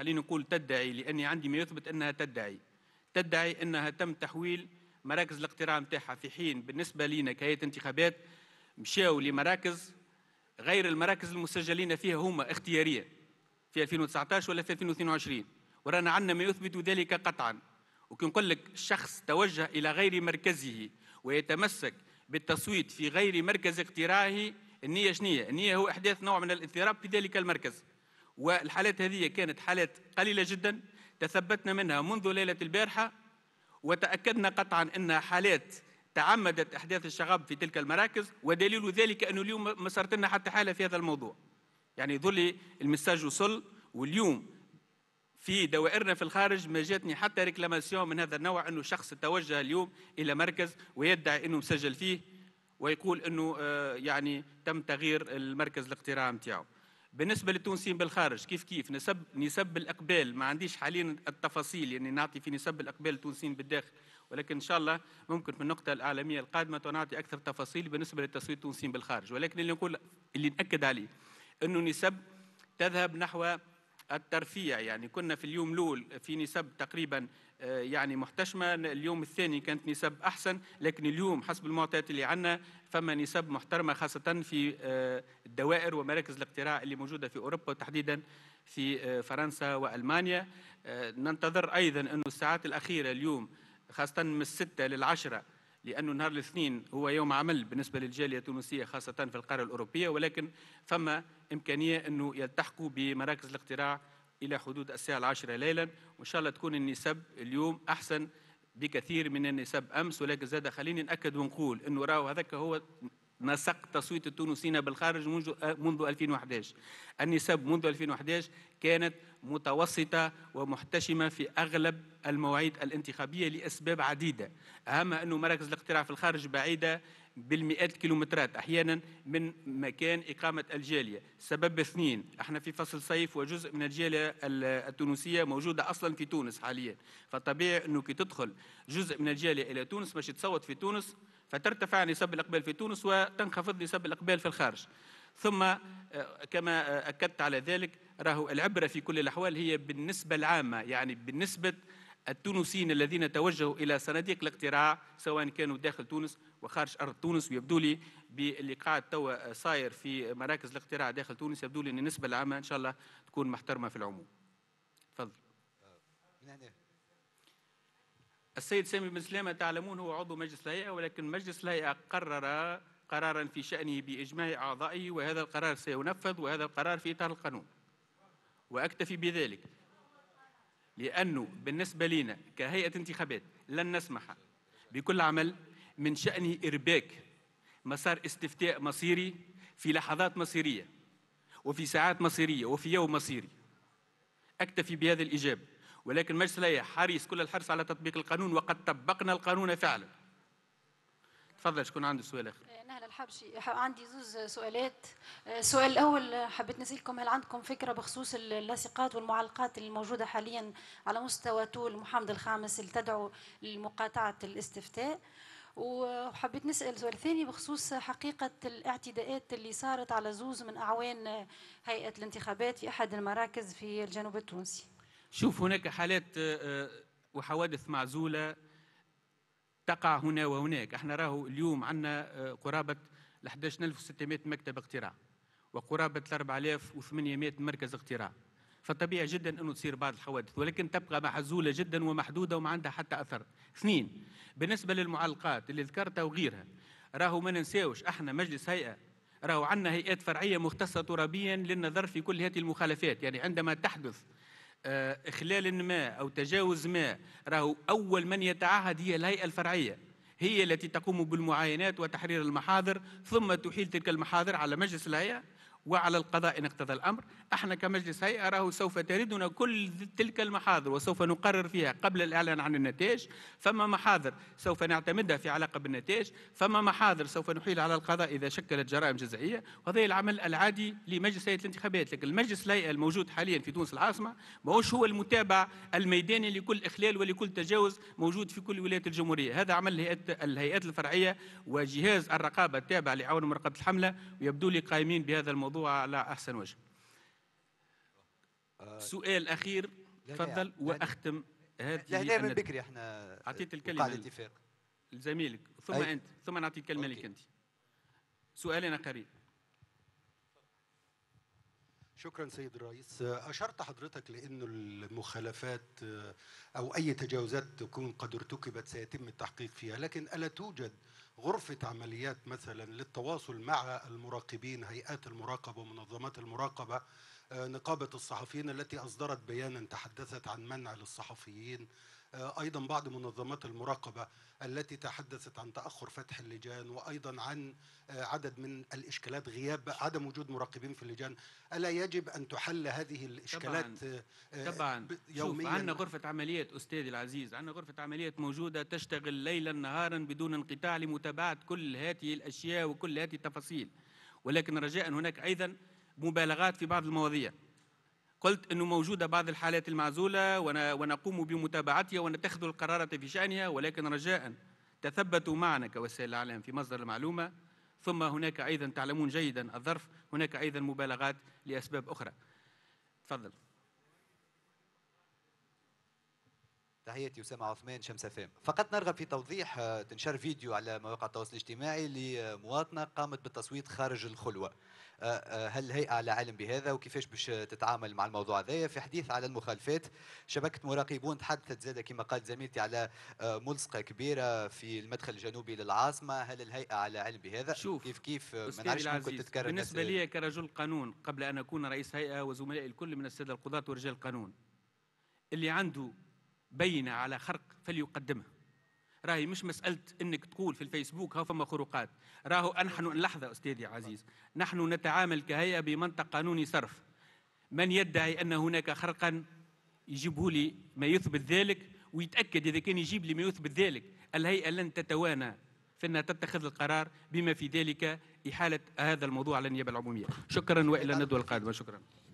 خلينا نقول تدعي لاني عندي ما يثبت انها تدعي تدعي انها تم تحويل مراكز الاقتراع نتاعها في حين بالنسبه لينا كهيئه انتخابات مشاو لمراكز غير المراكز المسجلين فيها هما اختياريه في 2019 ولا في 2022 ورانا عندنا ما يثبت ذلك قطعا وكي نقول لك الشخص توجه الى غير مركزه ويتمسك بالتصويت في غير مركز اقتراعه النية شنية؟ النية هو إحداث نوع من الاضطراب في ذلك المركز والحالات هذه كانت حالات قليلة جدا تثبتنا منها منذ ليلة البارحة وتأكدنا قطعا أنها حالات تعمدت أحداث الشغب في تلك المراكز ودليل ذلك أنه اليوم ما صارت لنا حتى حالة في هذا الموضوع يعني ظلي المساج وصل واليوم في دوائرنا في الخارج ما جاتني حتى ريكلاماسيون من هذا النوع انه شخص توجه اليوم الى مركز ويدعي انه مسجل فيه ويقول انه آه، يعني تم تغيير المركز الاقتراع نتاعو بالنسبة للتونسيين بالخارج كيف كيف نسب نسب الأقبال ما عنديش حاليا التفاصيل يعني نعطي في نسب الأقبال التونسيين بالداخل ولكن إن شاء الله ممكن في النقطة الإعلامية القادمة نعطي أكثر تفاصيل بالنسبة للتصويت التونسيين بالخارج ولكن اللي نقول اللي نأكد عليه أنه نسب تذهب نحو الترفيع يعني كنا في اليوم الأول في نسب تقريبا آه، يعني محتشمة اليوم الثاني كانت نسب أحسن لكن اليوم حسب المعطيات اللي عندنا فما نسب محترمة خاصة في آه، الدوائر ومراكز الاقتراع اللي موجودة في أوروبا وتحديدا في آه، فرنسا وألمانيا ننتظر أيضا أنه الساعات الأخيرة اليوم خاصة من الستة للعشرة لأنه نهار الاثنين هو يوم عمل بالنسبة للجالية التونسية خاصة في القارة الأوروبية ولكن ثم إمكانية أنه يلتحقوا بمراكز الاقتراع إلى حدود الساعة العاشرة ليلا وإن شاء الله تكون النسب اليوم أحسن بكثير من النسب أمس ولكن زاد خليني نأكد ونقول أنه راهو هذاك هو نسق تصويت التونسيين بالخارج منذ 2011 النسب منذ 2011 كانت متوسطة ومحتشمة في أغلب المواعيد الانتخابية لأسباب عديدة أهمها أنه مراكز الاقتراع في الخارج بعيدة بالمئات الكيلومترات احيانا من مكان اقامه الجاليه سبب اثنين احنا في فصل صيف وجزء من الجاليه التونسيه موجوده اصلا في تونس حاليا فطبيعي انه كي تدخل جزء من الجاليه الى تونس باش تصوت في تونس فترتفع نسب الإقبال في تونس وتنخفض نسب الإقبال في الخارج ثم آه، كما آه، أكدت على ذلك راهو العبرة في كل الأحوال هي بالنسبة العامة يعني بالنسبة التونسيين الذين توجهوا إلى صناديق الاقتراع سواء كانوا داخل تونس وخارج أرض تونس ويبدو لي باللي قاعد توا آه، صاير في مراكز الاقتراع داخل تونس يبدو لي أن النسبة العامة إن شاء الله تكون محترمة في العموم تفضل السيد سامي بن سلامة تعلمون هو عضو مجلس الهيئة ولكن مجلس الهيئة قرر قرارا في شأنه بإجماع أعضائه وهذا القرار سينفذ وهذا القرار في إطار القانون وأكتفي بذلك لأنه بالنسبة لنا كهيئة انتخابات لن نسمح بكل عمل من شأنه إرباك مسار استفتاء مصيري في لحظات مصيرية وفي ساعات مصيرية وفي يوم مصيري أكتفي بهذا الإجابة ولكن مجلس الأية حريص كل الحرص على تطبيق القانون وقد طبقنا القانون فعلا تفضل شكون عنده سؤال اخر أه، نهلا الحبشي عندي زوز سؤالات السؤال أه، الاول حبيت نسالكم هل عندكم فكره بخصوص اللاصقات والمعلقات الموجوده حاليا على مستوى طول محمد الخامس اللي تدعو لمقاطعه الاستفتاء وحبيت نسال سؤال ثاني بخصوص حقيقه الاعتداءات اللي صارت على زوز من اعوان هيئه الانتخابات في احد المراكز في الجنوب التونسي شوف هناك حالات آه، آه، وحوادث معزولة تقع هنا وهناك احنا راهو اليوم عندنا آه، قرابة 11600 مكتب اقتراع وقرابة 4800 مركز اقتراع فطبيعي جدا انه تصير بعض الحوادث ولكن تبقى محزوله جدا ومحدوده وما عندها حتى اثر. اثنين بالنسبه للمعلقات اللي ذكرتها وغيرها راهو ما ننساوش احنا مجلس هيئه راهو عندنا هيئات فرعيه مختصه ترابيا للنظر في كل هذه المخالفات يعني عندما تحدث آه، إخلال ما أو تجاوز ما راهو أول من يتعهد هي الهيئة الفرعية هي التي تقوم بالمعاينات وتحرير المحاضر ثم تحيل تلك المحاضر على مجلس الهيئة وعلى القضاء إن اقتضى الأمر احنا كمجلس هيئة راه سوف تردنا كل تلك المحاضر وسوف نقرر فيها قبل الإعلان عن النتائج فما محاضر سوف نعتمدها في علاقة بالنتائج فما محاضر سوف نحيل على القضاء إذا شكلت جرائم جزائية وهذا العمل العادي لمجلس هيئة الانتخابات لكن المجلس الهيئة الموجود حاليا في تونس العاصمة ماهوش هو المتابع الميداني لكل إخلال ولكل تجاوز موجود في كل ولايات الجمهورية هذا عمل الهيئات الفرعية وجهاز الرقابة التابع لعون مراقبة الحملة ويبدو لي قائمين بهذا الموضوع الموضوع على أحسن وجه آه، سؤال أخير تفضل وأختم هذه لا من بكري احنا أعطيت الكلمة لزميلك ثم أي. أنت ثم نعطي الكلمة لك أنت سؤالنا قريب شكرا سيد الرئيس اشرت حضرتك لانه المخالفات آه، او اي تجاوزات تكون قد ارتكبت سيتم التحقيق فيها لكن الا توجد غرفة عمليات مثلا للتواصل مع المراقبين هيئات المراقبة ومنظمات المراقبة آه، نقابة الصحفيين التي أصدرت بيانا تحدثت عن منع للصحفيين آه، ايضا بعض منظمات المراقبه التي تحدثت عن تاخر فتح اللجان وايضا عن آه، عدد من الاشكالات غياب عدم وجود مراقبين في اللجان الا يجب ان تحل هذه الاشكالات طبعا, آه، طبعا. يوميا عندنا غرفه عمليات استاذي العزيز عندنا غرفه عمليات موجوده تشتغل ليلا نهارا بدون انقطاع لمتابعه كل هذه الاشياء وكل هذه التفاصيل ولكن رجاء هناك ايضا مبالغات في بعض المواضيع قلت أنه موجودة بعض الحالات المعزولة ونقوم بمتابعتها ونتخذ القرارات في شأنها ولكن رجاء تثبتوا معنا كوسائل الإعلام في مصدر المعلومة ثم هناك أيضا تعلمون جيدا الظرف هناك أيضا مبالغات لأسباب أخرى تفضل تحياتي اسامه عثمان شمس فام فقط نرغب في توضيح آه، تنشر فيديو على مواقع التواصل الاجتماعي لمواطنه قامت بالتصويت خارج الخلوه آه، آه، هل الهيئه على علم بهذا وكيفاش باش تتعامل مع الموضوع هذايا في حديث على المخالفات شبكه مراقبون تحدثت زاد كما قالت زميلتي على ملصقه كبيره في المدخل الجنوبي للعاصمه هل الهيئه على علم بهذا شوف كيف كيف ما نعرفش ممكن تتكرر بالنسبه لي كرجل قانون قبل ان اكون رئيس هيئه وزملائي الكل من الساده القضاه ورجال القانون اللي عنده بينة على خرق فليقدمها راهي مش مسألة أنك تقول في الفيسبوك ها فما خروقات راهو نحن لحظة أستاذي عزيز نحن نتعامل كهيئة بمنطق قانوني صرف من يدعي أن هناك خرقا يجيبه لي ما يثبت ذلك ويتأكد إذا كان يجيب لي ما يثبت ذلك الهيئة لن تتوانى في أنها تتخذ القرار بما في ذلك إحالة هذا الموضوع على النيابة العمومية شكرا وإلى الندوة القادمة شكرا